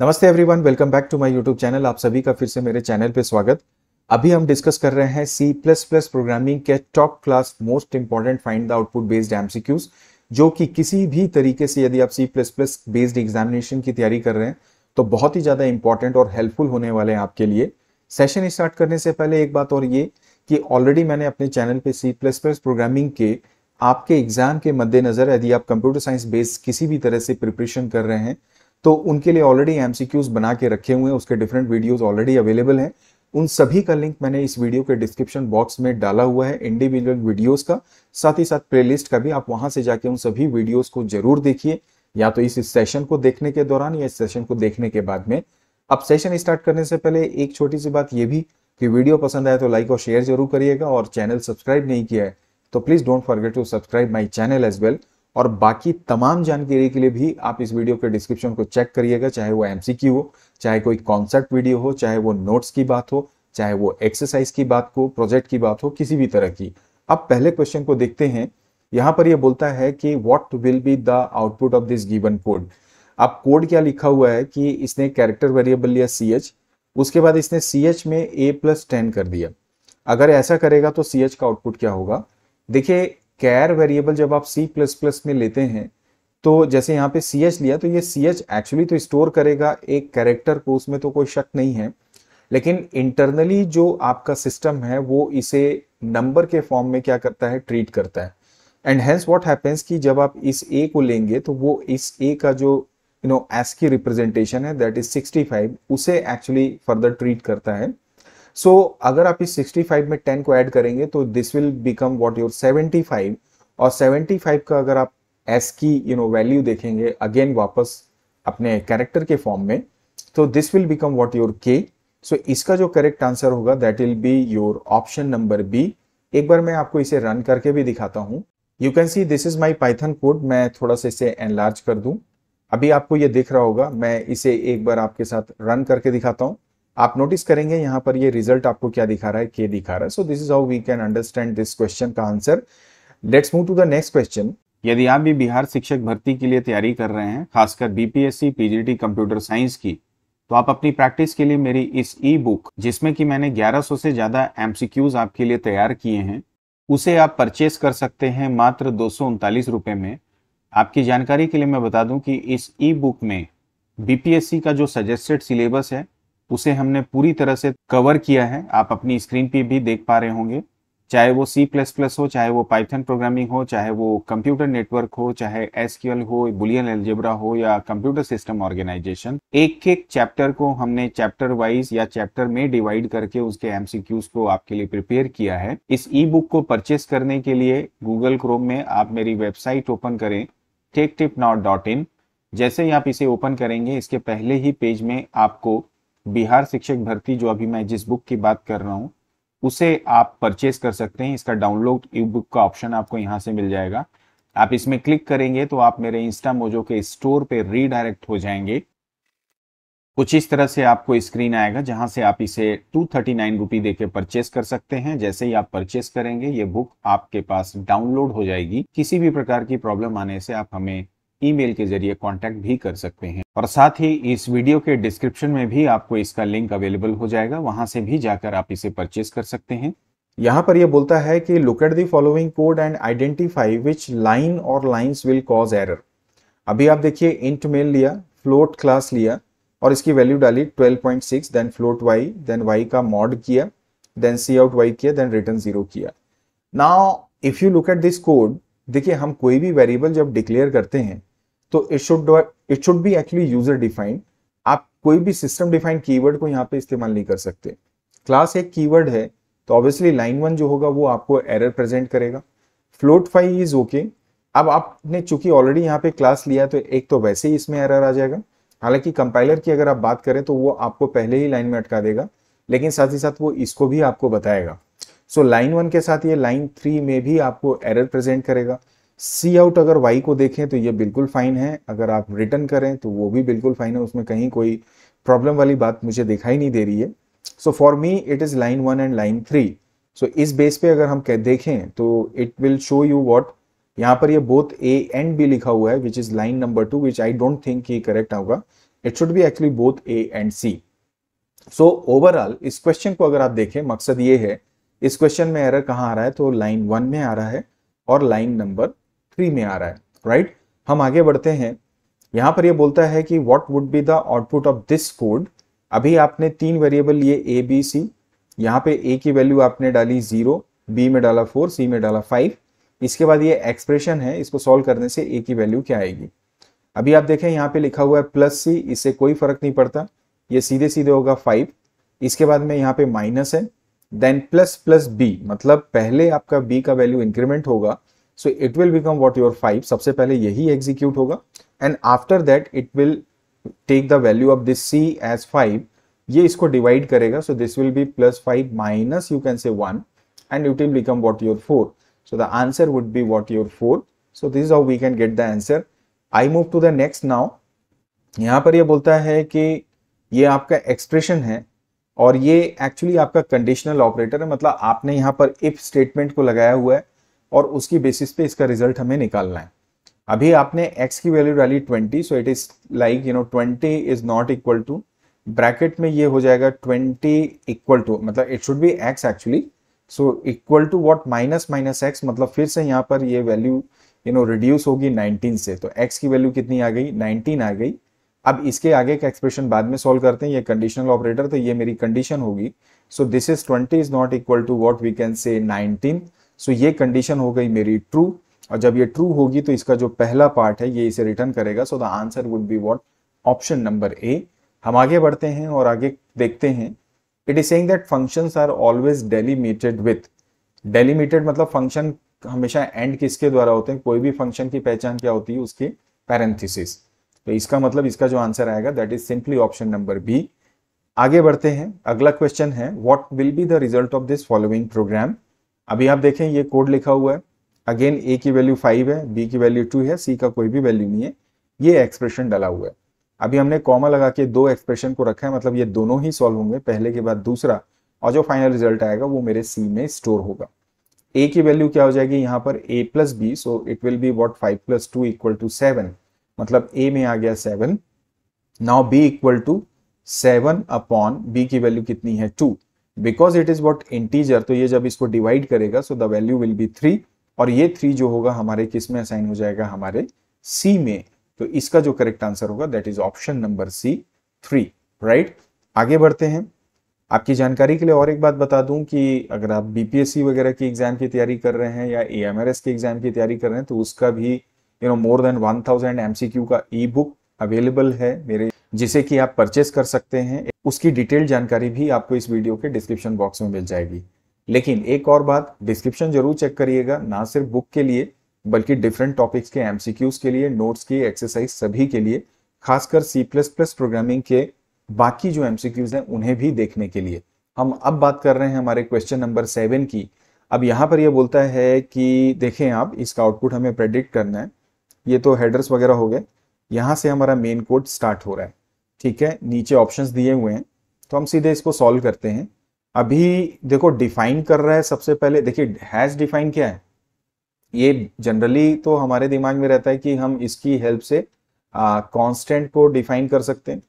नमस्ते everyone welcome back to my YouTube channel आप सभी का फिर से मेरे चैनल पे स्वागत अभी हम डिस्कस कर रहे हैं सी प्लस प्लस प्रोग्रामिंग के top class most important find the output based MCQs जो कि किसी भी तरीके से यदि आप C plus plus based examination की तैयारी कर रहे हैं तो बहुत ही ज़्यादा इंपॉर्टेंट और हेल्पफुल होने वाले हैं आपके लिए सेशन स्टार्ट करने से पहले एक बात और ये कि ऑलरेडी मैंने अपने चैनल पे सी प्लस प्लस प्रोग्रामिंग के आपके एग्जाम के मद्देनज़र यदि आप कंप्यूटर साइंस बेस्ड किसी भी तरह से प्रिपरेशन कर रहे हैं तो उनके लिए ऑलरेडी एम बना के रखे हुए हैं उसके डिफरेंट वीडियोज़ ऑलरेडी अवेलेबल हैं उन सभी का लिंक मैंने इस वीडियो के डिस्क्रिप्शन बॉक्स में डाला हुआ है इंडिविजुअल वीडियोस का साथ ही साथ प्लेलिस्ट का भी आप वहां से जाके उन सभी वीडियोस को जरूर देखिए या तो इस सेशन को देखने के दौरान या इस सेशन को देखने के बाद में अब सेशन स्टार्ट करने से पहले एक छोटी सी बात यह भी कि वीडियो पसंद आए तो लाइक और शेयर जरूर करिएगा और चैनल सब्सक्राइब नहीं किया है तो please don't forget to subscribe my channel as well और बाकी तमाम जानकारी के लिए भी आप इस वीडियो के डिस्क्रिप्शन को चेक करिएगा चाहे वो एमसीक्यू हो चाहे कोई कॉन्सेप्ट वीडियो हो चाहे वो नोट्स की बात हो चाहे वो एक्सरसाइज की बात हो प्रोजेक्ट की बात हो किसी भी तरह की अब पहले क्वेश्चन को देखते हैं यहां पर यह बोलता है कि what will be the output of this given code अब कोड क्या लिखा हुआ है कि इसने कैरेक्टर वेरिएबल लिया सी एच उसके बाद इसने सी एच में ए प्लस टेन कर दिया अगर ऐसा करेगा तो सी एच का आउटपुट क्या होगा देखिए कैर वेरिएबल जब आप सी प्लस प्लस में लेते हैं तो जैसे यहाँ पे सी एच लिया तो ये सी एच एक्चुअली तो स्टोर करेगा एक कैरेक्टर को उसमें तो कोई शक नहीं है लेकिन इंटरनली जो आपका सिस्टम है वो इसे नंबर के फॉर्म में क्या करता है ट्रीट करता है एंड हैंस व्हाट हैपेंस कि जब आप इस ए को लेंगे तो वो इस ए का जो you know ASCII representation है दैट इज फाइव उसे एक्चुअली फर्दर ट्रीट करता है सो so, अगर आप इस 65 में 10 को ऐड करेंगे तो this will become what your 75 और 75 का अगर आप ASCII you know value देखेंगे अगेन वापस अपने कैरेक्टर के फॉर्म में तो this will become what your K so इसका जो करेक्ट आंसर होगा that will be your option number B एक बार मैं आपको इसे रन करके भी दिखाता हूँ you can see this is my Python code मैं थोड़ा सा इसे एनलार्ज कर दूँ अभी आपको ये दिख रहा होगा मैं इसे एक बार आपके साथ रन करके दिखाता हूँ आप नोटिस करेंगे यहाँ पर ये रिजल्ट आपको क्या दिखा रहा है के दिखा रहा है so this is how we can understand this question का answer let's move to the next question यदि आप भी बिहार शिक्षक भर्ती के लिए तैयारी कर रहे हैं खासकर बीपीएससी पीजीटी कंप्यूटर साइंस की तो आप अपनी प्रैक्टिस के लिए मेरी इस ई बुक जिसमें कि मैंने 1100 से ज़्यादा एमसीक्यूज आपके लिए तैयार किए हैं उसे आप परचेस कर सकते हैं मात्र दो रुपए में आपकी जानकारी के लिए मैं बता दूं कि इस ई बुक में बीपीएससी का जो सजेस्टेड सिलेबस है उसे हमने पूरी तरह से कवर किया है आप अपनी स्क्रीन पे भी देख पा रहे होंगे चाहे वो सी प्लस प्लस हो चाहे वो पाइथन प्रोग्रामिंग हो चाहे वो कंप्यूटर नेटवर्क हो चाहे एस हो बुलियन एल्जेब्रा हो या कंप्यूटर सिस्टम ऑर्गेनाइजेशन एक एक चैप्टर को हमने चैप्टर वाइज या चैप्टर में डिवाइड करके उसके एमसीक्यूज को आपके लिए प्रिपेयर किया है इस ई बुक को परचेस करने के लिए गूगल क्रोम में आप मेरी वेबसाइट ओपन करें tech tip not dot in जैसे ही आप इसे ओपन करेंगे इसके पहले ही पेज में आपको बिहार शिक्षक भर्ती जो अभी मैं जिस बुक की बात कर रहा हूँ उसे आप परचेज कर सकते हैं इसका डाउनलोड ई बुक का ऑप्शन आपको यहाँ से मिल जाएगा आप इसमें क्लिक करेंगे तो आप मेरे इंस्टा मोजो के स्टोर पे रीडायरेक्ट हो जाएंगे कुछ इस तरह से आपको स्क्रीन आएगा जहां से आप इसे टू थर्टी नाइन रुपी दे के परचेस कर सकते हैं जैसे ही आप परचेस करेंगे ये बुक आपके पास डाउनलोड हो जाएगी किसी भी प्रकार की प्रॉब्लम आने से आप हमें ईमेल के जरिए कांटेक्ट भी कर सकते हैं और साथ ही इस वीडियो के डिस्क्रिप्शन में भी आपको इसका लिंक अवेलेबल हो जाएगा वहां से भी जाकर आप इसे परचेज कर सकते हैं यहाँ पर यह बोलता है कि look at the following code and identify which line or lines will cause error अभी आप देखिए इंट मेल लिया फ्लोट क्लास लिया और इसकी वैल्यू डाली 12.6 then float Y then Y का मॉड किया देन सी आउट वाई किया देन रिटर्न जीरो किया now if you look at this code देखिए हम कोई भी वेरिएबल जब डिक्लेयर करते हैं तो it should it should be actually user defined आप कोई भी सिस्टम डिफाइंड कीवर्ड को यहाँ पे इस्तेमाल नहीं कर सकते क्लास एक कीवर्ड है तो ऑब्वियसली लाइन वन जो होगा वो आपको एरर प्रेजेंट करेगा फ्लोट फाइव इज ओके अब आपने चूंकि ऑलरेडी यहाँ पे क्लास लिया तो एक तो वैसे ही इसमें एरर आ जाएगा हालांकि कंपाइलर की अगर आप बात करें तो वो आपको पहले ही लाइन में अटका देगा लेकिन साथ ही साथ वो इसको भी आपको बताएगा सो लाइन वन के साथ ये लाइन थ्री में भी आपको एरर प्रेजेंट करेगा सी आउट अगर वाई को देखें तो ये बिल्कुल फाइन है अगर आप रिटर्न करें तो वो भी बिल्कुल फाइन है उसमें कहीं कोई प्रॉब्लम वाली बात मुझे दिखाई नहीं दे रही है so for me it is line one and line three so इस बेस पे अगर हम देखें तो it will show you what यहाँ पर ये बोथ ए एंड बी लिखा हुआ है which is line number two which I don't think ये करेक्ट होगा it should be actually both A and C so overall इस क्वेश्चन को अगर आप देखें मकसद ये है इस क्वेश्चन में एरर कहाँ आ रहा है तो लाइन वन में आ रहा है और लाइन नंबर थ्री में आ रहा है राइट right? हम आगे बढ़ते हैं यहाँ पर ये बोलता है कि what would be the output of this code अभी आपने तीन वेरिएबल लिए ए बी सी यहाँ पे ए की वैल्यू आपने डाली जीरो बी में डाला फोर सी में डाला फाइव इसके बाद ये एक्सप्रेशन है इसको सॉल्व करने से ए की वैल्यू क्या आएगी अभी आप देखें यहाँ पे लिखा हुआ है प्लस सी इससे कोई फर्क नहीं पड़ता ये सीधे सीधे होगा फाइव इसके बाद में यहाँ पे माइनस है देन प्लस प्लस बी मतलब पहले आपका बी का वैल्यू इंक्रीमेंट होगा so it will become what your five सबसे पहले यही एग्जीक्यूट होगा and after that it will take the value of this C as five ये इसको डिवाइड करेगा so this will be plus five minus you can say one and it will become what your four so the answer would be what your four so this how we can get the answer I move to the next now यहाँ पर यह बोलता है कि ये आपका expression है और ये एक्चुअली आपका कंडीशनल ऑपरेटर है मतलब आपने यहाँ पर इफ स्टेटमेंट को लगाया हुआ है और उसकी बेसिस पे इसका रिजल्ट हमें निकालना है अभी आपने x की वैल्यू डाली 20 so it is like you know 20 is not equal to bracket में ये हो जाएगा 20 इक्वल टू मतलब it should be x actually so equal to what minus minus X मतलब फिर से यहाँ पर ये वैल्यू यू नो रिड्यूस होगी 19 से तो x की वैल्यू कितनी आ गई 19 आ गई अब इसके आगे का एक्सप्रेशन बाद में सॉल्व करते हैं ये कंडीशनल ऑपरेटर तो ये मेरी कंडीशन होगी so this is twenty is not equal to what we can say nineteen so ये कंडीशन हो गई मेरी ट्रू और जब ये ट्रू होगी तो इसका जो पहला पार्ट है ये इसे रिटर्न करेगा so the answer would be what option number A हम आगे बढ़ते हैं और आगे देखते हैं it is saying that functions are always delimited with delimited मतलब फंक्शन हमेशा एंड किसके द्वारा होते हैं कोई भी फंक्शन की पहचान क्या होती है उसके पैरेंथिस तो इसका मतलब इसका जो आंसर आएगा that is simply option number B आगे बढ़ते हैं अगला क्वेश्चन है what will be the result of this following program अभी आप देखें ये कोड लिखा हुआ है अगेन ए की वैल्यू फाइव है बी की वैल्यू टू है सी का कोई भी वैल्यू नहीं है ये एक्सप्रेशन डाला हुआ है अभी हमने कॉमा लगा के दो एक्सप्रेशन को रखा है मतलब ये दोनों ही सॉल्व होंगे पहले के बाद दूसरा और जो फाइनल रिजल्ट आएगा वो मेरे सी में स्टोर होगा ए की वैल्यू क्या हो जाएगी यहाँ पर A plus B so it will be what five plus two equal to seven मतलब ए में आ गया seven now B equal to seven upon B की वैल्यू कितनी है two because it is what integer तो ये जब इसको डिवाइड करेगा so the value will be three और ये थ्री जो होगा हमारे किस में असाइन हो जाएगा हमारे सी में तो इसका जो करेक्ट आंसर होगा that is option number C three right आगे बढ़ते हैं आपकी जानकारी के लिए और एक बात बता दूं कि अगर आप बीपीएससी वगैरह की एग्जाम की तैयारी कर रहे हैं या ए एम आर एस की एग्जाम की तैयारी कर रहे हैं तो उसका भी you know more than 1000 MCQ का ई बुक अवेलेबल है मेरे जिसे कि आप परचेस कर सकते हैं उसकी डिटेल जानकारी भी आपको इस वीडियो के डिस्क्रिप्शन बॉक्स में मिल जाएगी लेकिन एक और बात डिस्क्रिप्शन जरूर चेक करिएगा ना सिर्फ बुक के लिए बल्कि डिफरेंट टॉपिक्स के एमसीक्यूज के लिए नोट्स की एक्सरसाइज सभी के लिए खासकर सी प्लस प्लस प्रोग्रामिंग के बाकी जो एमसीक्यूज हैं उन्हें भी देखने के लिए हम अब बात कर रहे हैं हमारे क्वेश्चन नंबर सेवन की अब यहाँ पर यह बोलता है कि देखें आप इसका आउटपुट हमें प्रेडिक्ट करना है ये तो हेडर्स वगैरह हो गए यहाँ से हमारा मेन कोड स्टार्ट हो रहा है ठीक है नीचे ऑप्शंस दिए हुए हैं तो हम सीधे इसको सॉल्व करते हैं अभी देखो डिफाइन कर रहा है सबसे पहले देखिए हैज डिफाइन क्या है ये जनरली तो हमारे दिमाग में रहता है कि हम इसकी हेल्प से कॉन्स्टेंट को डिफाइन कर सकते हैं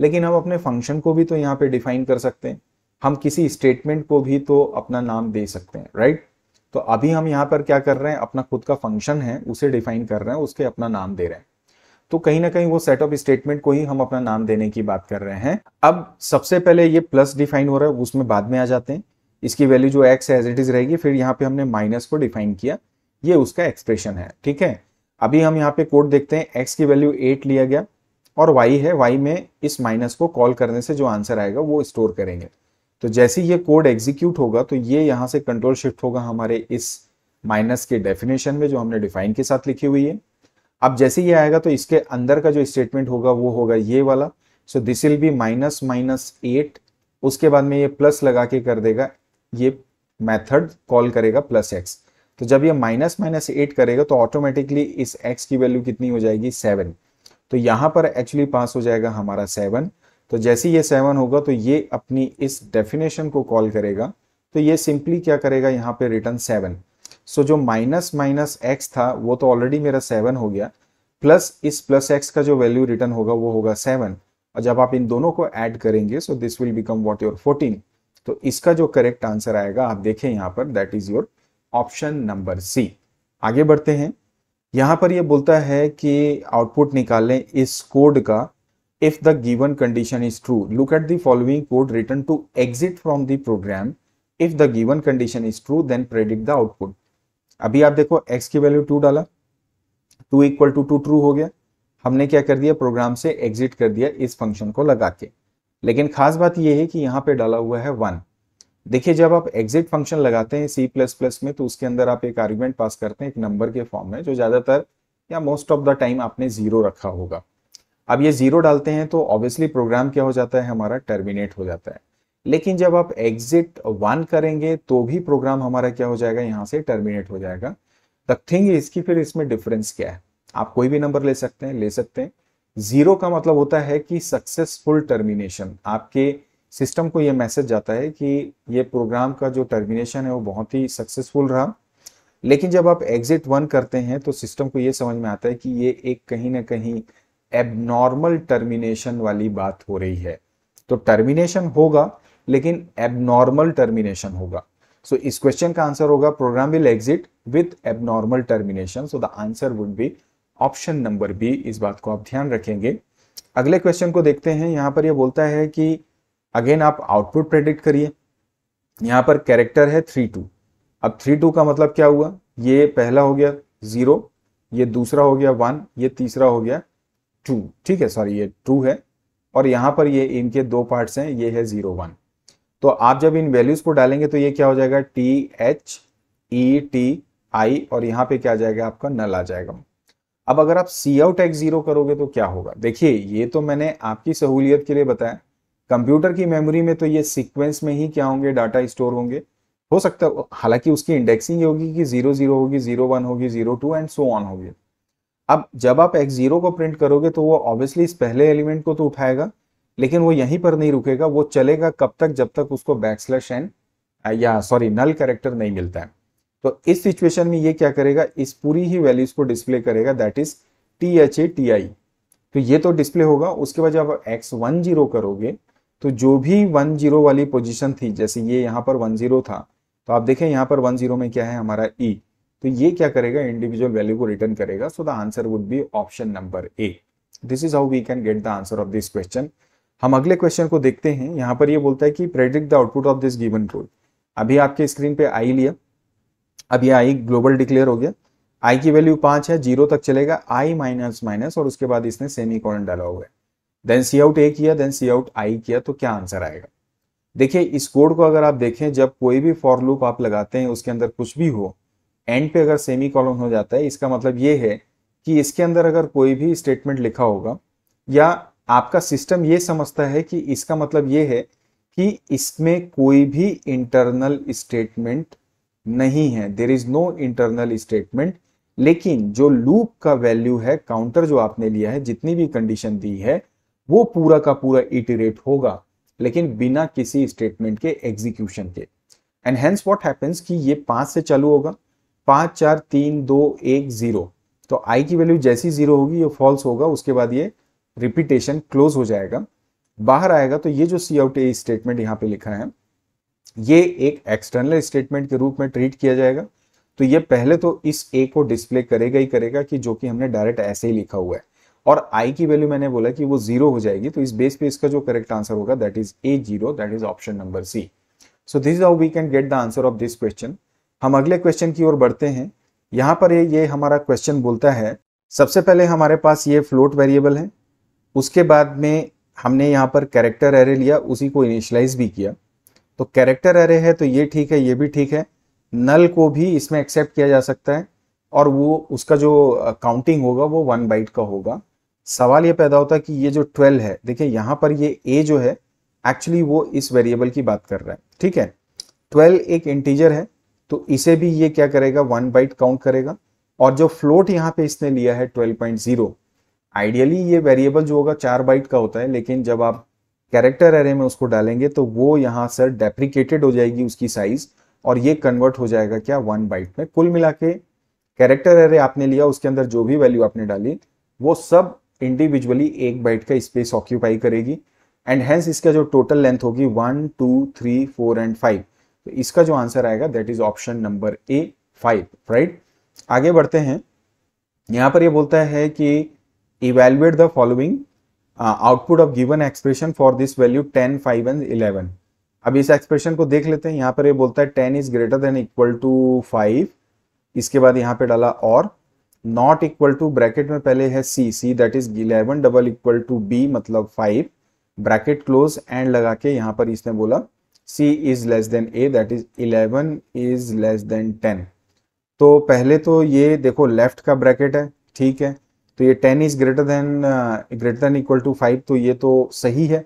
लेकिन हम अपने फंक्शन को भी तो यहाँ पे डिफाइन कर सकते हैं हम किसी स्टेटमेंट को भी तो अपना नाम दे सकते हैं राइट right? तो अभी हम यहाँ पर क्या कर रहे हैं अपना खुद का फंक्शन है उसे डिफाइन कर रहे हैं उसके अपना नाम दे रहे हैं तो कहीं ना कहीं वो सेट ऑफ स्टेटमेंट को ही हम अपना नाम देने की बात कर रहे हैं अब सबसे पहले ये प्लस डिफाइन हो रहा है उसमें बाद में आ जाते हैं इसकी वैल्यू जो एक्स एज इट इज रहेगी फिर यहाँ पे हमने माइनस को डिफाइन किया ये उसका एक्सप्रेशन है ठीक है अभी हम यहाँ पे कोड देखते हैं एक्स की वैल्यू एट लिया गया और वाई है वाई में इस माइनस को कॉल करने से जो आंसर आएगा वो स्टोर करेंगे तो जैसे ये कोड एग्जीक्यूट होगा तो ये यहाँ से कंट्रोल शिफ्ट होगा हमारे इस माइनस के डेफिनेशन में जो हमने डिफाइन के साथ लिखी हुई है अब जैसे ये आएगा तो इसके अंदर का जो स्टेटमेंट होगा वो होगा ये वाला so this will be minus minus eight उसके बाद में ये प्लस लगा के कर देगा ये मेथड कॉल करेगा प्लस एक्स तो जब ये माइनस माइनस एट करेगा तो ऑटोमेटिकली इस एक्स की वैल्यू कितनी हो जाएगी सेवन तो यहां पर एक्चुअली पास हो जाएगा हमारा सेवन तो जैसे ये सेवन होगा तो ये अपनी इस डेफिनेशन को कॉल करेगा तो ये सिंपली क्या करेगा यहाँ पे रिटर्न सेवन सो जो माइनस माइनस एक्स था वो तो ऑलरेडी मेरा सेवन हो गया प्लस इस प्लस एक्स का जो वैल्यू रिटर्न होगा वो होगा सेवन और जब आप इन दोनों को ऐड करेंगे so this will become what your fourteen तो इसका जो करेक्ट आंसर आएगा आप देखें यहाँ पर that is your option number C आगे बढ़ते हैं यहाँ पर यह बोलता है कि आउटपुट निकालें इस कोड का if the given condition is true. Look at the following code written to exit from the program. If the given condition is true, then predict the output. अभी आप देखो x की वैल्यू 2 डाला 2 equal to 2 true हो गया हमने क्या कर दिया प्रोग्राम से एग्जिट कर दिया इस फंक्शन को लगा के लेकिन खास बात यह है कि यहाँ पे डाला हुआ है वन देखिए जब आप एग्जिट फंक्शन लगाते हैं सी प्लस प्लस में तो उसके अंदर आप एक आर्ग्यूमेंट पास करते हैं एक नंबर के फॉर्म में जो ज्यादातर या मोस्ट ऑफ द टाइम आपने जीरो रखा होगा अब ये जीरो डालते हैं तो ऑब्वियसली प्रोग्राम क्या हो जाता है हमारा टर्मिनेट हो जाता है लेकिन जब आप एग्जिट वन करेंगे तो भी प्रोग्राम हमारा क्या हो जाएगा यहाँ से टर्मिनेट हो जाएगा तक थिंग इसकी फिर इसमें डिफरेंस क्या है आप कोई भी नंबर ले सकते हैं ले सकते हैं जीरो का मतलब होता है कि सक्सेसफुल टर्मिनेशन आपके सिस्टम को यह मैसेज जाता है कि ये प्रोग्राम का जो टर्मिनेशन है वो बहुत ही सक्सेसफुल रहा लेकिन जब आप एग्जिट वन करते हैं तो सिस्टम को यह समझ में आता है कि ये एक कहीं ना कहीं एबनॉर्मल टर्मिनेशन वाली बात हो रही है तो टर्मिनेशन होगा लेकिन एबनॉर्मल टर्मिनेशन होगा सो so, इस क्वेश्चन का आंसर होगा program will exit with abnormal termination so the answer would be option number B इस बात को आप ध्यान रखेंगे अगले क्वेश्चन को देखते हैं यहां पर ये यह बोलता है कि अगेन आप आउटपुट प्रेडिक्ट करिए यहां पर कैरेक्टर है थ्री टू अब थ्री टू का मतलब क्या हुआ ये पहला हो गया जीरो ये दूसरा हो गया वन ये तीसरा हो गया टू ठीक है सॉरी ये टू है और यहां पर ये इनके दो पार्ट्स हैं ये है जीरो वन तो आप जब इन वैल्यूज को डालेंगे तो ये क्या हो जाएगा T H E T I और यहाँ पे क्या आ जाएगा आपका नल आ जाएगा अब अगर आप सी आउट एक्स जीरो करोगे तो क्या होगा देखिए ये तो मैंने आपकी सहूलियत के लिए बताया कंप्यूटर की मेमोरी में तो ये सीक्वेंस में ही क्या होंगे डाटा स्टोर होंगे हो सकता है हालांकि उसकी इंडेक्सिंग होगी कि जीरो जीरो होगी जीरो वन होगी zero two and so on होगी अब जब आप एक्स जीरो को प्रिंट करोगे तो वो ऑब्वियसली इस पहले एलिमेंट को तो उठाएगा लेकिन वो यहीं पर नहीं रुकेगा वो चलेगा कब तक जब तक उसको स्लैश एन uh, या सॉरी नल कैरेक्टर नहीं मिलता है तो इस सिचुएशन में ये क्या करेगा इस पूरी ही वैल्यूज को डिस्प्ले करेगा that is T H A T I तो ये तो डिस्प्ले होगा उसके बाद जब एक्स वन जीरो करोगे तो जो भी वन जीरो वाली पोजिशन थी जैसे ये यहाँ पर वन जीरो था तो आप देखें यहाँ पर वन जीरो में क्या है हमारा ई e. तो ये क्या करेगा इंडिविजुअल वैल्यू को रिटर्न करेगा so the answer would be option number A this is how we can get the answer of this question हम अगले क्वेश्चन को देखते हैं यहां पर ये बोलता है कि predict the output of this given rule अभी आपके स्क्रीन पे आई लिया अब ये आई ग्लोबल डिक्लेयर हो गया आई की वैल्यू पांच है जीरो तक चलेगा आई माइनस माइनस और उसके बाद इसने सेमी कॉलन डाला हुआ है देन सी आउट ए किया देन सी आउट आई किया तो क्या आंसर आएगा देखिए इस कोड को अगर आप देखें जब कोई भी फॉर लूप आप लगाते हैं उसके अंदर कुछ भी हो एंड पे अगर सेमी कॉलन हो जाता है इसका मतलब ये है कि इसके अंदर अगर कोई भी स्टेटमेंट लिखा होगा या आपका सिस्टम ये समझता है कि इसका मतलब ये है कि इसमें कोई भी इंटरनल स्टेटमेंट नहीं है there is no internal statement लेकिन जो लूप का वैल्यू है काउंटर जो आपने लिया है जितनी भी कंडीशन दी है वो पूरा का पूरा इटिरेट होगा लेकिन बिना किसी स्टेटमेंट के एग्जीक्यूशन के एंड हेंस व्हाट हैपेंस कि ये पांच से चालू होगा पाँच चार तीन दो एक ज़ीरो तो आई की वैल्यू जैसी ज़ीरो होगी ये फॉल्स होगा उसके बाद ये रिपीटेशन क्लोज हो जाएगा बाहर आएगा तो ये जो सी आउट ए स्टेटमेंट यहाँ पे लिखा है ये एक एक्सटर्नल स्टेटमेंट के रूप में ट्रीट किया जाएगा तो ये पहले तो इस ए को डिस्प्ले करेगा ही करेगा कि जो कि हमने डायरेक्ट ऐसे ही लिखा हुआ है और आई की वैल्यू मैंने बोला कि वो जीरो हो जाएगी तो इस बेस पे इसका जो करेक्ट आंसर होगा that is A zero that is option number C so this how we can get the answer of this question हम अगले क्वेश्चन की ओर बढ़ते हैं यहाँ पर ये हमारा क्वेश्चन बोलता है सबसे पहले हमारे पास ये फ्लोट वेरिएबल है उसके बाद में हमने यहाँ पर कैरेक्टर एरे लिया उसी को इनिशलाइज भी किया तो कैरेक्टर एरे है तो ये ठीक है ये भी ठीक है नल को भी इसमें एक्सेप्ट किया जा सकता है और वो उसका जो काउंटिंग होगा वो वन बाइट का होगा सवाल ये पैदा होता है कि ये जो ट्वेल्व है देखिए यहाँ पर ये ए जो है एक्चुअली वो इस वेरिएबल की बात कर रहा है ठीक है ट्वेल्व एक इंटीजर है तो इसे भी ये क्या करेगा वन बाइट काउंट करेगा और जो फ्लोट यहाँ पे इसने लिया है 12.0 आइडियली ये वेरिएबल जो होगा चार बाइट का होता है लेकिन जब आप कैरेक्टर एरे में उसको डालेंगे तो वो यहाँ सर डेप्रिकेटेड हो जाएगी उसकी साइज और ये कन्वर्ट हो जाएगा क्या वन बाइट में कुल मिला के कैरेक्टर एरे आपने लिया उसके अंदर जो भी वैल्यू आपने डाली वो सब इंडिविजुअली एक बाइट का स्पेस ऑक्यूपाई करेगी एंड हैंस इसका जो टोटल लेंथ होगी one two three four and five तो इसका जो आंसर आएगा that is option number A five right आगे बढ़ते हैं यहां पर ये बोलता है कि evaluate the following output of given expression for this value ten five and eleven अब इस एक्सप्रेशन को देख लेते हैं यहां पर ये बोलता है ten is greater than equal to five इसके बाद यहां पे डाला और नॉट इक्वल टू ब्रैकेट में पहले है C C that is eleven double equal to B मतलब फाइव ब्रैकेट क्लोज एंड लगा के यहां पर इसने बोला C is less than A that is eleven is less than ten तो पहले तो ये देखो लेफ़्ट का ब्रैकेट है ठीक है तो ये ten is greater than greater than equal to five तो ये तो सही है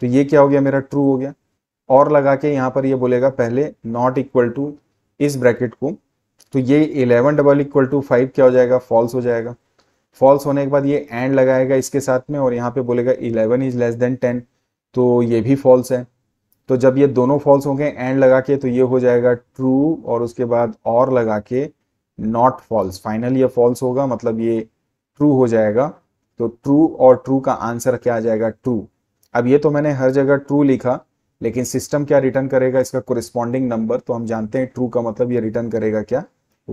तो ये क्या हो गया मेरा ट्रू हो गया और लगा के यहाँ पर ये बोलेगा पहले नॉट इक्वल टू इस ब्रैकेट को तो ये eleven double equal to five क्या हो जाएगा फॉल्स हो जाएगा फॉल्स होने के बाद ये एंड लगाएगा इसके साथ में और यहाँ पे बोलेगा eleven is less than ten तो ये भी फॉल्स है तो जब ये दोनों फॉल्स होंगे एंड लगा के तो ये हो जाएगा ट्रू और उसके बाद और लगा के नॉट फॉल्स फाइनल ये फॉल्स होगा मतलब ये ट्रू हो जाएगा तो ट्रू और ट्रू का आंसर क्या आ जाएगा ट्रू अब ये तो मैंने हर जगह ट्रू लिखा लेकिन सिस्टम क्या रिटर्न करेगा इसका कोरिस्पॉन्डिंग नंबर तो हम जानते हैं ट्रू का मतलब ये रिटर्न करेगा क्या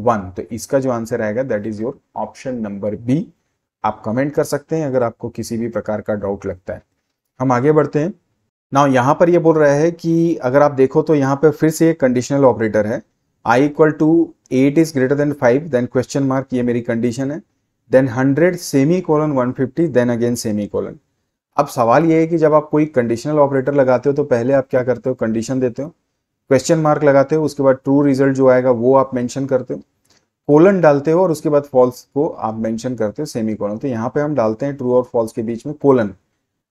वन तो इसका जो आंसर आएगा that is your option number B आप कमेंट कर सकते हैं अगर आपको किसी भी प्रकार का डाउट लगता है हम आगे बढ़ते हैं ना यहाँ पर ये बोल रहा है कि अगर आप देखो तो यहाँ पर फिर से एक कंडीशनल ऑपरेटर है I equal to eight is greater than five then question mark ये मेरी कंडीशन है then hundred semicolon one fifty then again semicolon अब सवाल ये है कि जब आप कोई कंडीशनल ऑपरेटर लगाते हो तो पहले आप क्या करते हो कंडीशन देते हो क्वेश्चन मार्क लगाते हो उसके बाद ट्रू रिजल्ट जो आएगा वो आप मेंशन करते हो कोलन डालते हो और उसके बाद फॉल्स को आप मेंशन करते हो सेमी कॉलन तो यहाँ पे हम डालते हैं ट्रू और फॉल्स के बीच में कोलन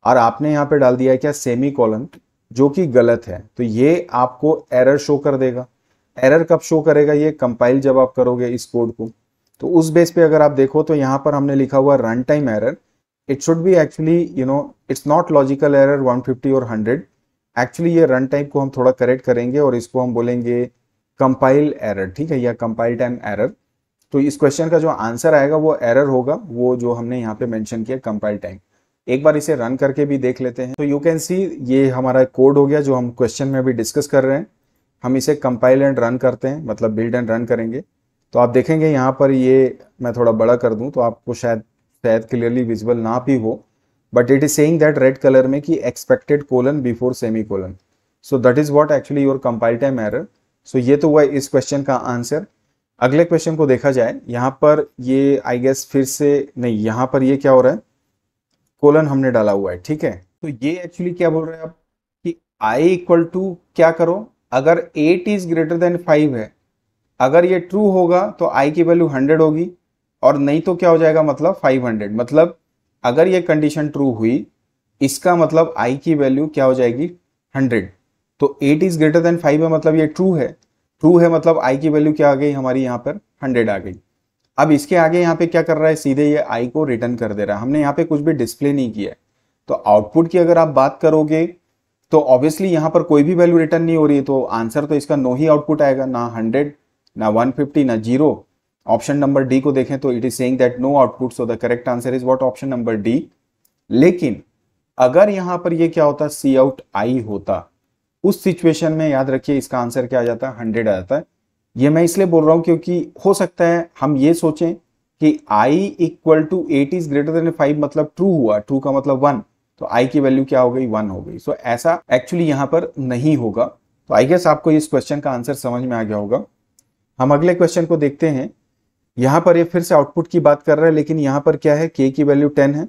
और आपने यहाँ पे डाल दिया है क्या सेमी कॉलन जो कि गलत है तो ये आपको एरर शो कर देगा एरर कब शो करेगा ये कंपाइल जब आप करोगे इस कोड को तो उस बेस पे अगर आप देखो तो यहाँ पर हमने लिखा हुआ run time error it should be actually you know it's not logical error 150 और 100 एक्चुअली ये रन टाइम को हम थोड़ा करेक्ट करेंगे और इसको हम बोलेंगे कंपाइल एरर ठीक है या कंपाइल टाइम एरर तो इस क्वेश्चन का जो आंसर आएगा वो एरर होगा वो जो हमने यहाँ पे मेंशन किया कंपाइल टाइम एक बार इसे रन करके भी देख लेते हैं तो यू कैन सी ये हमारा कोड हो गया जो हम क्वेश्चन में भी डिस्कस कर रहे हैं हम इसे कंपाइल एंड रन करते हैं मतलब बिल्ड एंड रन करेंगे तो आप देखेंगे यहाँ पर ये मैं थोड़ा बड़ा कर दूँ तो आपको शायद शायद क्लियरली विजिबल ना भी हो but it is saying that red colour में कि expected colon before semicolon so that is what actually your compile time error so ये तो हुआ इस क्वेश्चन का आंसर अगले क्वेश्चन को देखा जाए यहाँ पर ये आई गेस फिर से नहीं यहाँ पर ये क्या हो रहा है कोलन हमने डाला हुआ है ठीक है तो ये एक्चुअली क्या बोल रहे हैं आप कि आई इक्वल टू क्या करो अगर eight is greater than five है अगर ये ट्रू होगा तो आई की वैल्यू हंड्रेड होगी और नहीं तो क्या हो जाएगा मतलब फाइव हंड्रेड मतलब अगर ये कंडीशन ट्रू हुई इसका मतलब आई की वैल्यू क्या हो जाएगी हंड्रेड तो eight is greater than five है मतलब ये ट्रू है ट्रू है मतलब आई की वैल्यू क्या आ गई हमारी यहाँ पर हंड्रेड आ गई अब इसके आगे यहाँ पे क्या कर रहा है सीधे ये आई को रिटर्न कर दे रहा है हमने यहाँ पे कुछ भी डिस्प्ले नहीं किया है तो आउटपुट की अगर आप बात करोगे तो ऑब्वियसली यहाँ पर कोई भी वैल्यू रिटर्न नहीं हो रही है तो आंसर तो इसका नो ही आउटपुट आएगा ना हंड्रेड ना वन फिफ्टी ना जीरो ऑप्शन नंबर डी को देखें तो it is saying that no output so the correct answer is what option number D लेकिन अगर यहां पर ये क्या होता सी आउट आई होता उस सिचुएशन में याद रखिए इसका आंसर क्या आ जाता है हंड्रेड आ जाता है ये मैं इसलिए बोल रहा हूं क्योंकि हो सकता है हम ये सोचें कि i equal to eight is greater than five मतलब ट्रू हुआ ट्रू का मतलब वन तो i की वैल्यू क्या हो गई वन हो गई सो so, ऐसा एक्चुअली यहां पर नहीं होगा तो आई गेस आपको इस क्वेश्चन का आंसर समझ में आ गया होगा हम अगले क्वेश्चन को देखते हैं यहां पर ये फिर से आउटपुट की बात कर रहा है लेकिन यहां पर क्या है k की वैल्यू टेन है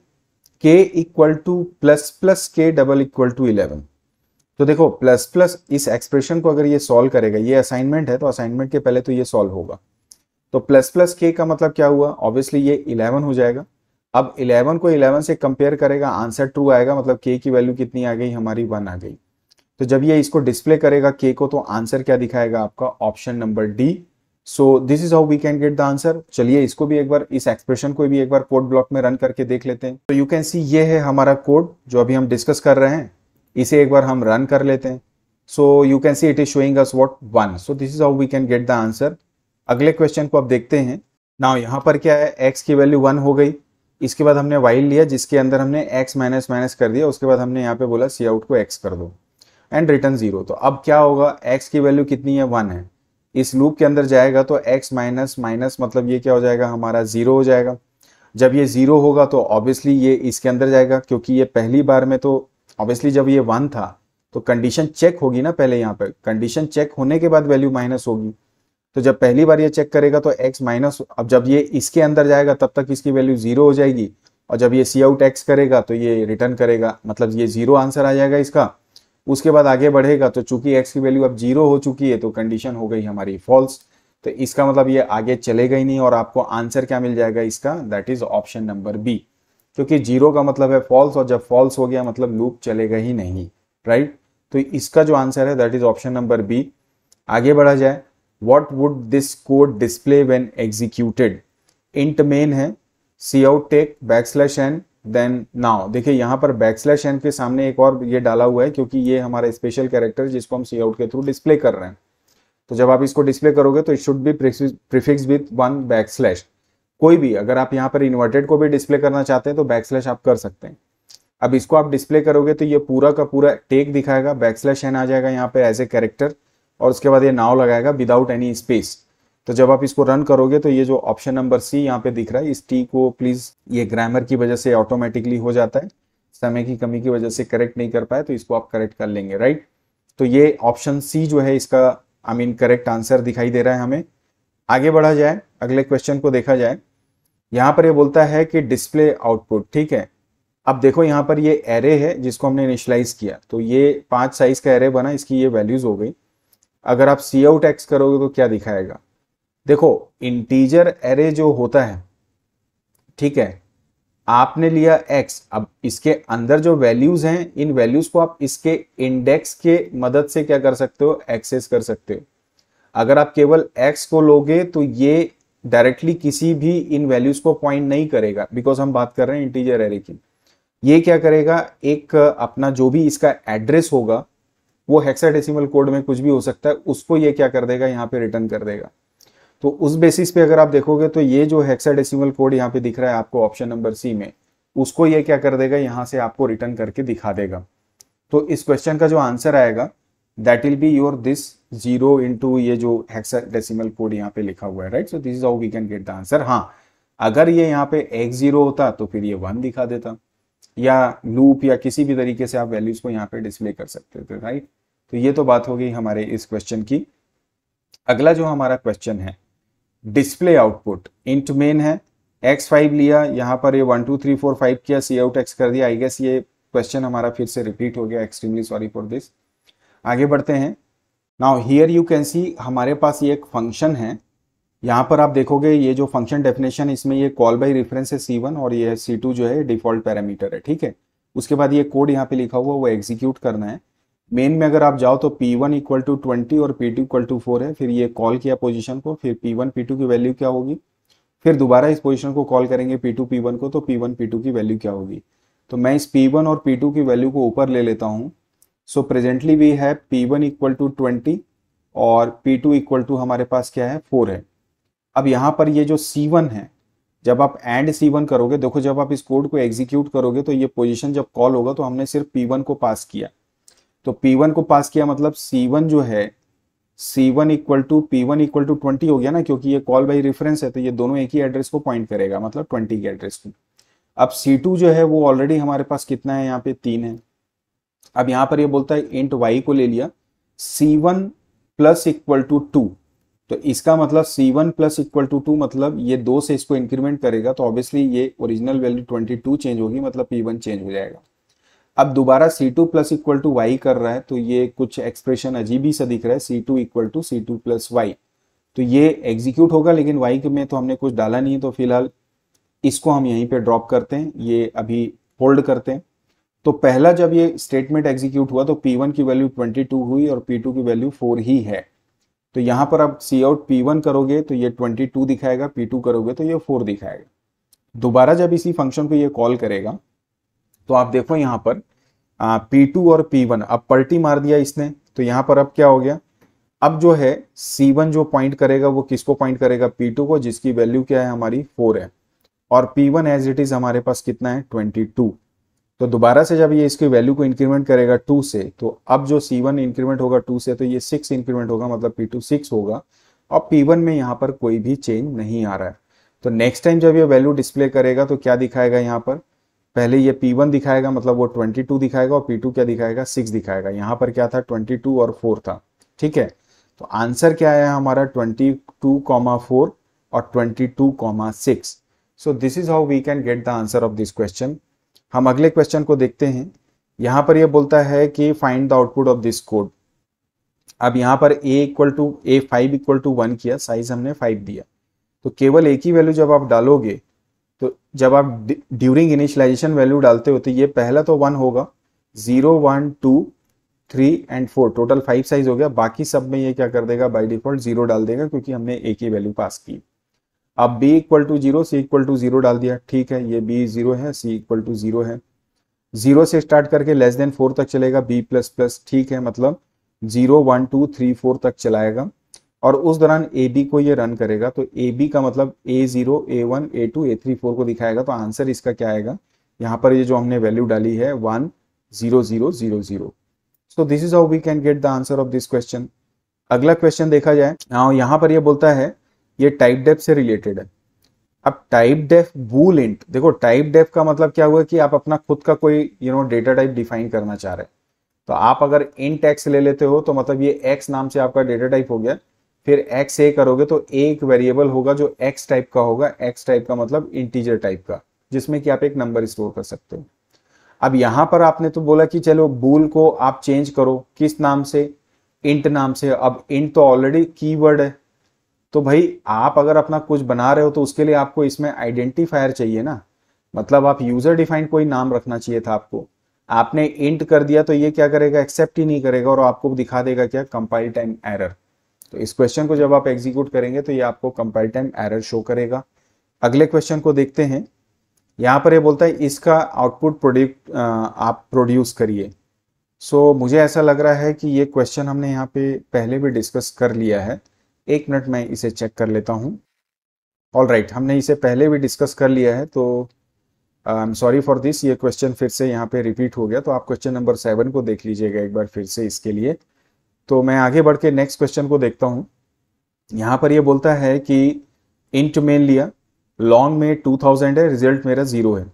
k equal to plus plus K double equal to eleven तो देखो प्लस प्लस इस एक्सप्रेशन को अगर ये सॉल्व करेगा ये असाइनमेंट है तो असाइनमेंट के पहले तो ये सॉल्व होगा तो प्लस प्लस के का मतलब क्या हुआ ऑब्वियसली ये इलेवन हो जाएगा अब इलेवन को इलेवन से कंपेयर करेगा आंसर ट्रू आएगा मतलब के की वैल्यू कितनी आ गई हमारी वन आ गई तो जब ये इसको डिस्प्ले करेगा के को तो आंसर क्या दिखाएगा आपका option number D so this is how we can get the answer चलिए इसको भी एक बार इस एक्सप्रेशन को भी एक बार कोड ब्लॉक में रन करके देख लेते हैं तो यू कैन सी ये है हमारा कोड जो अभी हम डिस्कस कर रहे हैं इसे एक बार हम रन कर लेते हैं so you can see it is showing us what one so this is how we can get the answer अगले क्वेश्चन को आप देखते हैं ना यहाँ पर क्या है एक्स की वैल्यू वन हो गई इसके बाद हमने वाइल लिया जिसके अंदर हमने एक्स माइनस माइनस कर दिया उसके बाद हमने यहाँ पे बोला सी आउट को एक्स कर दो एंड रिटर्न जीरो तो अब क्या होगा एक्स की वैल्यू कितनी है वन है इस लूप के अंदर जाएगा तो एक्स माइनस माइनस मतलब ये क्या हो जाएगा हमारा जीरो हो जाएगा जब ये जीरो होगा तो ऑब्वियसली ये इसके अंदर जाएगा क्योंकि ये पहली बार में तो ऑब्वियसली जब ये वन था तो कंडीशन चेक होगी ना पहले यहाँ पर कंडीशन चेक होने के बाद वैल्यू माइनस होगी तो जब पहली बार ये चेक करेगा तो एक्स माइनस अब जब ये इसके अंदर जाएगा तब तक इसकी वैल्यू जीरो हो जाएगी और जब ये सी आउट एक्स करेगा तो ये रिटर्न करेगा मतलब ये जीरो आंसर आ जाएगा इसका उसके बाद आगे बढ़ेगा तो चूंकि एक्स की वैल्यू अब जीरो हो चुकी है तो कंडीशन हो गई हमारी फॉल्स तो इसका मतलब ये आगे चलेगा ही नहीं और आपको आंसर क्या मिल जाएगा इसका that is option number B क्योंकि जीरो का मतलब है फॉल्स और जब फॉल्स हो गया मतलब लूप चलेगा ही नहीं राइट तो इसका जो आंसर है that is option number B आगे बढ़ा जाए what would this code display when executed int main है C out take backslash N then now देखिए यहां पर बैक स्लैश एन के सामने एक और ये डाला हुआ है क्योंकि ये हमारा स्पेशल कैरेक्टर जिसको हम सी आउट के थ्रू डिस्प्ले कर रहे हैं तो जब आप इसको डिस्प्ले करोगे तो it should be prefix with one backslash कोई भी अगर आप यहाँ पर इन्वर्टेड को भी डिस्प्ले करना चाहते हैं तो बैक स्लैश आप कर सकते हैं अब इसको आप डिस्प्ले करोगे तो ये पूरा का पूरा टेक दिखाएगा बैक स्लैश एन आ जाएगा यहाँ पे एज ए कैरेक्टर और उसके बाद ये नाव लगाएगा विदाउट एनी स्पेस तो जब आप इसको रन करोगे तो ये जो ऑप्शन नंबर सी यहाँ पे दिख रहा है इस टी को प्लीज ये ग्रामर की वजह से ऑटोमेटिकली हो जाता है समय की कमी की वजह से करेक्ट नहीं कर पाए तो इसको आप करेक्ट कर लेंगे राइट तो ये ऑप्शन सी जो है इसका आई मीन करेक्ट आंसर दिखाई दे रहा है हमें आगे बढ़ा जाए अगले क्वेश्चन को देखा जाए यहाँ पर ये बोलता है कि डिस्प्ले आउटपुट ठीक है अब देखो यहाँ पर ये एरे है जिसको हमने इनिशलाइज किया तो ये पांच साइज का एरे बना इसकी ये वैल्यूज हो गई अगर आप सी आउट एक्स करोगे तो क्या दिखाएगा देखो इंटीजर एरे जो होता है ठीक है आपने लिया एक्स अब इसके अंदर जो वैल्यूज हैं इन वैल्यूज को आप इसके इंडेक्स के मदद से क्या कर सकते हो एक्सेस कर सकते हो अगर आप केवल एक्स को लोगे तो ये डायरेक्टली किसी भी इन वैल्यूज को पॉइंट नहीं करेगा बिकॉज हम बात कर रहे हैं इंटीजर एरे की ये क्या करेगा एक अपना जो भी इसका एड्रेस होगा वो हेक्साडेसिमल कोड में कुछ भी हो सकता है उसको ये क्या कर देगा यहाँ पे रिटर्न कर देगा तो उस बेसिस पे अगर आप देखोगे तो ये जो हेक्साडेसिमल कोड यहाँ पे दिख रहा है आपको ऑप्शन नंबर सी में उसको ये क्या कर देगा यहाँ से आपको रिटर्न करके दिखा देगा तो इस क्वेश्चन का जो आंसर आएगा that will be your this zero into ये जो हेक्सा डेसिमल कोड यहाँ पे लिखा हुआ है right so this is how we can get the answer हाँ अगर ये यहाँ पे एक्स जीरो होता तो फिर ये वन दिखा देता या लूप या किसी भी तरीके से आप वैल्यूज को यहाँ पे डिस्प्ले कर सकते थे राइट तो ये तो बात हो गई हमारे इस क्वेश्चन की अगला जो हमारा क्वेश्चन है डिस्प्ले आउटपुट इंट मेन है एक्स फाइव लिया यहाँ पर ये one two three four five किया सी आउट एक्स कर दिया आई गेस ये क्वेश्चन हमारा फिर से रिपीट हो गया एक्सट्रीमली सॉरी फॉर दिस आगे बढ़ते हैं now here you can see हमारे पास ये एक फंक्शन है यहाँ पर आप देखोगे ये जो फंक्शन डेफिनेशन इसमें ये कॉल बाई रेफरेंस है सी वन और ये सी टू जो है डिफॉल्ट पैरामीटर है ठीक है उसके बाद ये कोड यहाँ पे लिखा हुआ वो एग्जीक्यूट करना है मेन में अगर आप जाओ तो P one equal to twenty और P two equal to four है फिर ये कॉल किया पोजिशन को फिर पी वन पी टू की वैल्यू क्या होगी फिर दोबारा इस पोजिशन को कॉल करेंगे पी टू पी वन को तो पी वन पी टू की वैल्यू क्या होगी तो मैं इस पी वन और पी टू की वैल्यू को ऊपर ले लेता हूँ सो प्रेजेंटली भी है P1 one equal to twenty और P2 इक्वल टू हमारे पास क्या है फोर है अब यहाँ पर ये जो C1 है जब आप एंड C1 करोगे देखो जब आप इस कोड को एग्जीक्यूट करोगे तो ये पोजिशन जब कॉल होगा तो हमने सिर्फ P1 को पास किया तो P1 को पास किया मतलब C1 जो है C1 one equal to P one equal to twenty हो गया ना क्योंकि ये कॉल बाई रेफरेंस है तो ये दोनों एक ही एड्रेस को पॉइंट करेगा मतलब ट्वेंटी के एड्रेस को अब C2 जो है वो ऑलरेडी हमारे पास कितना है यहाँ पे तीन है अब यहां पर ये बोलता है इंट वाई को ले लिया C one plus equal to two तो इसका मतलब C one plus equal to two मतलब ये दो से इसको इंक्रीमेंट करेगा तो ऑब्वियसली ये original value twenty two change होगी मतलब पी वन चेंज हो जाएगा अब दोबारा C two plus equal to Y कर रहा है तो ये कुछ एक्सप्रेशन अजीब ही सा दिख रहा है C two equal to C two plus Y तो ये एग्जीक्यूट होगा लेकिन वाई के में तो हमने कुछ डाला नहीं है तो फिलहाल इसको हम यहीं पे ड्रॉप करते हैं ये अभी होल्ड करते हैं तो पहला जब ये स्टेटमेंट एग्जीक्यूट हुआ तो P1 की वैल्यू 22 हुई और P2 की वैल्यू 4 ही है तो यहाँ पर आप सी आउट पी करोगे तो ये 22 दिखाएगा P2 करोगे तो ये 4 दिखाएगा दोबारा जब इसी फंक्शन को ये कॉल करेगा तो आप देखो यहां पर आ, P2 और P1 अब पलटी मार दिया इसने तो यहां पर अब क्या हो गया अब जो है C1 जो पॉइंट करेगा वो किसको पॉइंट करेगा P2 को जिसकी वैल्यू क्या है हमारी 4 है और P1 एज इट इज हमारे पास कितना है 22 तो दोबारा से जब ये इसकी वैल्यू को इंक्रीमेंट करेगा टू से तो अब जो सी वन इंक्रीमेंट होगा टू से तो ये सिक्स इंक्रीमेंट होगा मतलब पी टू सिक्स होगा और पी वन में यहाँ पर कोई भी चेंज नहीं आ रहा है तो नेक्स्ट टाइम जब ये वैल्यू डिस्प्ले करेगा तो क्या दिखाएगा यहाँ पर पहले ये वन दिखाएगा मतलब वो टू दिखाएगा और टू क्या दिखाएगा सिक्स दिखाएगा यहाँ पर क्या था टू और फोर था ठीक है तो आंसर क्या आया हमारा फोर और six so this is how we can get the answer of this question हम अगले क्वेश्चन को देखते हैं यहां पर यह बोलता है कि find the output of this code अब यहाँ पर a equal to A five equal to one किया साइज हमने फाइव दिया तो केवल एक ही वैल्यू जब आप डालोगे तो जब आप ड्यूरिंग इनिशलाइजेशन वैल्यू डालते हो तो ये पहला तो वन होगा zero one two three and four total five size हो गया बाकी सब में ये क्या कर देगा बाय डिफॉल्ट जीरो डाल देगा क्योंकि हमने एक ही वैल्यू पास की अब B equal to zero C equal to zero डाल दिया ठीक है ये बी जीरो है सी इक्वल टू जीरो है जीरो से स्टार्ट करके लेस देन फोर तक चलेगा बी प्लस प्लस ठीक है मतलब zero one two three four तक चलाएगा और उस दौरान ए बी को ये रन करेगा तो ए बी का मतलब A zero A one A two A three four को दिखाएगा तो आंसर इसका क्या आएगा यहाँ पर ये जो हमने वैल्यू डाली है one zero zero zero zero so this is how we can get the answer of this question अगला क्वेश्चन देखा जाए हाँ, यहाँ पर यह बोलता है ये टाइप डेफ से रिलेटेड है अब टाइप डेफ बूल इंट देखो टाइप डेफ का मतलब क्या हुआ कि आप अपना खुद का कोई you know data type define करना चाह रहे हैं तो आप अगर इंट एक्स ले लेते हो तो मतलब ये एक्स नाम से आपका डेटा टाइप हो गया फिर एक्स ए करोगे तो ए एक वेरिएबल होगा जो एक्स टाइप का होगा एक्स टाइप का मतलब इंटीजर टाइप का जिसमें कि आप एक नंबर स्टोर कर सकते हो अब यहां पर आपने तो बोला कि चलो बूल को आप चेंज करो किस नाम से इंट नाम से अब इंट तो ऑलरेडी कीवर्ड है तो भाई आप अगर अपना कुछ बना रहे हो तो उसके लिए आपको इसमें आइडेंटिफायर चाहिए ना मतलब आप यूजर डिफाइंड कोई नाम रखना चाहिए था आपको आपने इंट कर दिया तो ये क्या करेगा एक्सेप्ट ही नहीं करेगा और आपको दिखा देगा क्या कंपाइल टाइम एरर तो इस क्वेश्चन को जब आप एग्जीक्यूट करेंगे तो ये आपको कंपाइल टाइम एरर शो करेगा अगले क्वेश्चन को देखते हैं यहाँ पर ये बोलता है इसका आउटपुट प्रोड्यूट आप प्रोड्यूस करिए सो so, मुझे ऐसा लग रहा है कि ये क्वेश्चन हमने यहाँ पे पहले भी डिस्कस कर लिया है एक मिनट मैं इसे चेक कर लेता हूँ ऑल राइट हमने इसे पहले भी डिस्कस कर लिया है तो I am sorry for this ये क्वेश्चन फिर से यहाँ पे रिपीट हो गया तो आप क्वेश्चन नंबर सेवन को देख लीजिएगा एक बार फिर से इसके लिए तो मैं आगे बढ़ के नेक्स्ट क्वेश्चन को देखता हूँ यहाँ पर ये बोलता है कि इंट मेन लिया लॉन्ग में 2000 है रिजल्ट मेरा जीरो है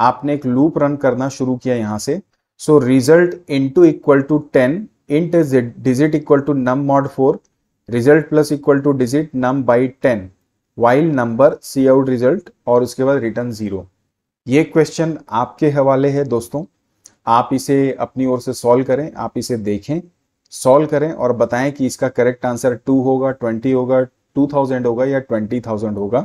आपने एक लूप रन करना शुरू किया यहाँ से so result into equal to ten int digit equal to num mod four result plus equal to digit num by ten while number C out result और उसके बाद रिटर्न जीरो ये क्वेश्चन आपके हवाले है दोस्तों आप इसे अपनी ओर से सॉल्व करें आप इसे देखें सॉल्व करें और बताएं कि इसका करेक्ट आंसर टू होगा ट्वेंटी होगा टू थाउजेंड होगा या ट्वेंटी थाउजेंड होगा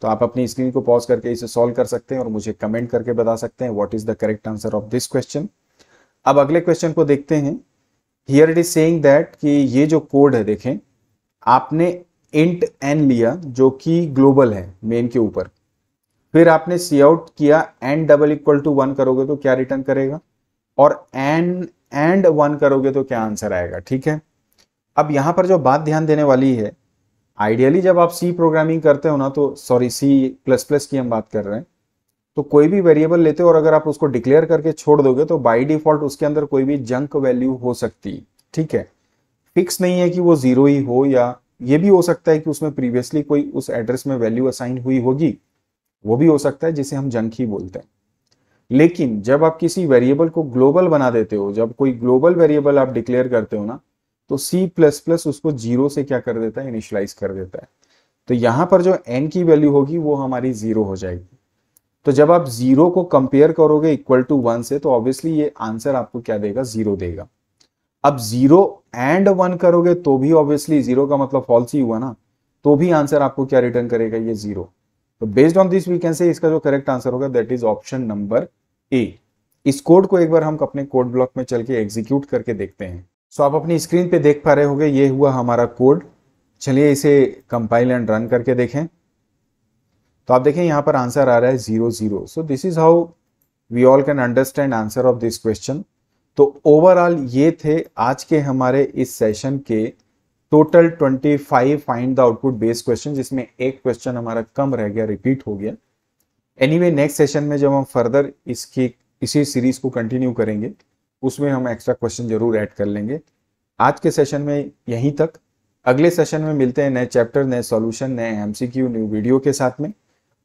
तो आप अपनी स्क्रीन को पॉज करके इसे सॉल्व कर सकते हैं और मुझे कमेंट करके बता सकते हैं what is the correct answer of this question अब अगले क्वेश्चन को देखते हैं here it is saying that कि ये जो कोड है देखें आपने इंट एन लिया जो कि ग्लोबल है मेन के ऊपर फिर आपने सी आउट किया N double equal to one करोगे तो क्या रिटर्न करेगा और एन एंड वन करोगे तो क्या आंसर आएगा ठीक है अब यहां पर जो बात ध्यान देने वाली है आइडियली जब आप सी प्रोग्रामिंग करते हो ना तो सॉरी सी प्लस प्लस की हम बात कर रहे हैं तो कोई भी वेरिएबल लेते हो और अगर आप उसको डिक्लेयर करके छोड़ दोगे तो बाय डिफॉल्ट उसके अंदर कोई भी जंक वैल्यू हो सकती ठीक है फिक्स नहीं है कि वो जीरो ही हो या ये भी हो सकता है कि उसमें प्रीवियसली कोई उस एड्रेस में वैल्यू असाइन हुई होगी वो भी हो सकता है जिसे हम जंक ही बोलते हैं लेकिन जब आप किसी वेरिएबल को ग्लोबल बना देते हो जब कोई ग्लोबल वेरिएबल आप डिक्लेयर करते हो ना तो C प्लस प्लस उसको जीरो से क्या कर देता है इनिशलाइज कर देता है तो यहां पर जो n की वैल्यू होगी वो हमारी जीरो हो जाएगी तो जब आप जीरो को कंपेयर करोगे इक्वल टू वन से तो ऑब्वियसली ये आंसर आपको क्या देगा जीरो देगा अब जीरो एंड वन करोगे तो भी ऑब्वियसली जीरो का मतलब फॉल्स ही हुआ ना तो भी आंसर आपको क्या रिटर्न करेगा ये जीरो तो based on this we can say इसका जो करेक्ट आंसर होगा that is option number A इस कोड को एक बार हम अपने कोड ब्लॉक में चल के एग्जीक्यूट करके देखते हैं सो so, आप अपनी स्क्रीन पे देख पा रहे होंगे ये हुआ हमारा कोड चलिए इसे कंपाइल एंड रन करके देखें तो आप देखें यहां पर आंसर आ रहा है zero zero so this is how we all can understand answer of this question तो ओवरऑल ये थे आज के हमारे इस सेशन के total 25 find the output based question जिसमें एक क्वेश्चन हमारा कम रह गया रिपीट हो गया एनीवे नेक्स्ट सेशन में जब हम फर्दर इसकी इसी सीरीज को कंटिन्यू करेंगे उसमें हम एक्स्ट्रा क्वेश्चन जरूर ऐड कर लेंगे आज के सेशन में यहीं तक अगले सेशन में मिलते हैं नए चैप्टर नए सॉल्यूशन नए एमसीक्यू न्यू वीडियो के साथ में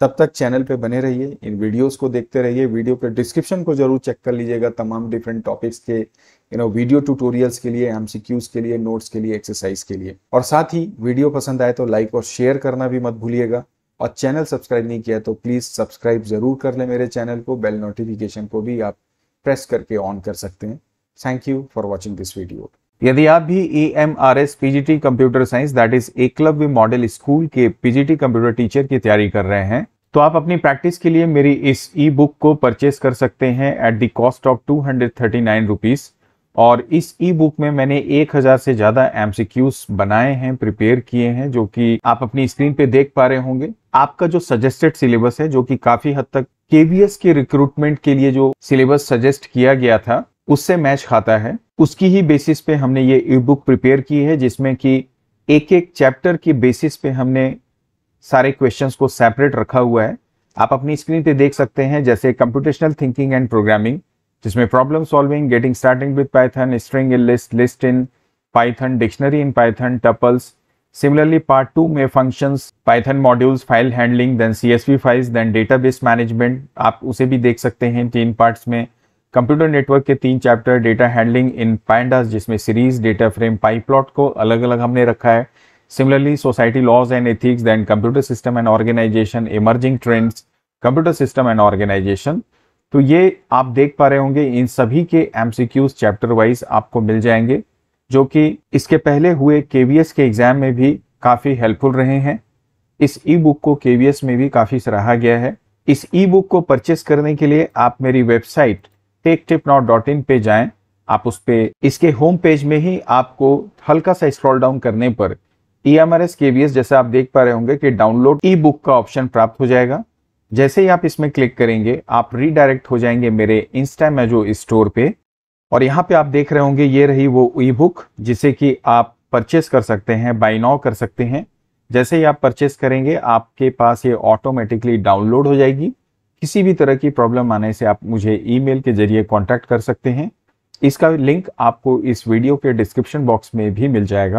तब तक चैनल पे बने रहिए इन वीडियोस को देखते रहिए वीडियो के डिस्क्रिप्शन को जरूर चेक कर लीजिएगा तमाम डिफरेंट टॉपिक्स के यू नो वीडियो ट्यूटोरियल्स के लिए एमसीक्यूज के लिए नोट्स के लिए एक्सरसाइज के लिए और साथ ही वीडियो पसंद आए तो लाइक और शेयर करना भी मत भूलिएगा और चैनल सब्सक्राइब नहीं किया तो प्लीज़ सब्सक्राइब जरूर कर ले मेरे चैनल को बेल नोटिफिकेशन को भी आप प्रेस करके ऑन कर सकते हैं thank you for watching this video यदि आप भी E M R S PGT computer science that is Eklavya model school के पीजीटी कंप्यूटर टीचर की तैयारी कर रहे हैं तो आप अपनी प्रैक्टिस के लिए मेरी इस ई बुक को परचेस कर सकते हैं at the cost of two hundred thirty nine rupees और इस ई बुक में मैंने एक हजार से ज्यादा एम बनाए हैं प्रिपेयर किए हैं जो कि आप अपनी स्क्रीन पे देख पा रहे होंगे आपका जो सजेस्टेड सिलेबस है जो कि काफी हद तक केवीएस के रिक्रूटमेंट के लिए जो सिलेबस सजेस्ट किया गया था उससे मैच खाता है उसकी ही बेसिस पे हमने ये ई बुक प्रिपेयर की है जिसमें कि एक एक चैप्टर की बेसिस पे हमने सारे क्वेश्चंस को सेपरेट रखा हुआ है आप अपनी स्क्रीन पे देख सकते हैं जैसे कंप्यूटेशनल थिंकिंग एंड प्रोग्रामिंग जिसमें problem solving getting starting with Python string in list list in Python dictionary in Python tuples similarly part two में function Python modules file handling then C S files then database management आप उसे भी देख सकते हैं तीन parts में computer network के तीन chapter data handling in pandas जिसमें सीरीज डेटा फ्रेम प्लॉट को अलग अलग हमने रखा है similarly society laws and ethics then computer system and organisation emerging trends computer system and organisation तो ये आप देख पा रहे होंगे इन सभी के एम चैप्टर वाइज आपको मिल जाएंगे जो कि इसके पहले हुए केवीएस के एग्जाम में भी काफ़ी हेल्पफुल रहे हैं इस ई बुक को केवीएस में भी काफ़ी सराहा गया है इस ई बुक को परचेस करने के लिए आप मेरी website tech tip not dot in पे जाएं आप उस पर इसके होम पेज में ही आपको हल्का सा स्क्रॉल डाउन करने पर E M R S K V S जैसे आप देख पा रहे होंगे कि डाउनलोड ई बुक का ऑप्शन प्राप्त हो जाएगा जैसे ही आप इसमें क्लिक करेंगे आप रीडायरेक्ट हो जाएंगे मेरे इंस्टा मेजो स्टोर पे और यहाँ पे आप देख रहे होंगे ये रही वो ई बुक जिसे कि आप परचेस कर सकते हैं बाई नाउ कर सकते हैं जैसे ही आप परचेस करेंगे आपके पास ये ऑटोमेटिकली डाउनलोड हो जाएगी किसी भी तरह की प्रॉब्लम आने से आप मुझे ईमेल के जरिए कांटेक्ट कर सकते हैं इसका लिंक आपको इस वीडियो के डिस्क्रिप्शन बॉक्स में भी मिल जाएगा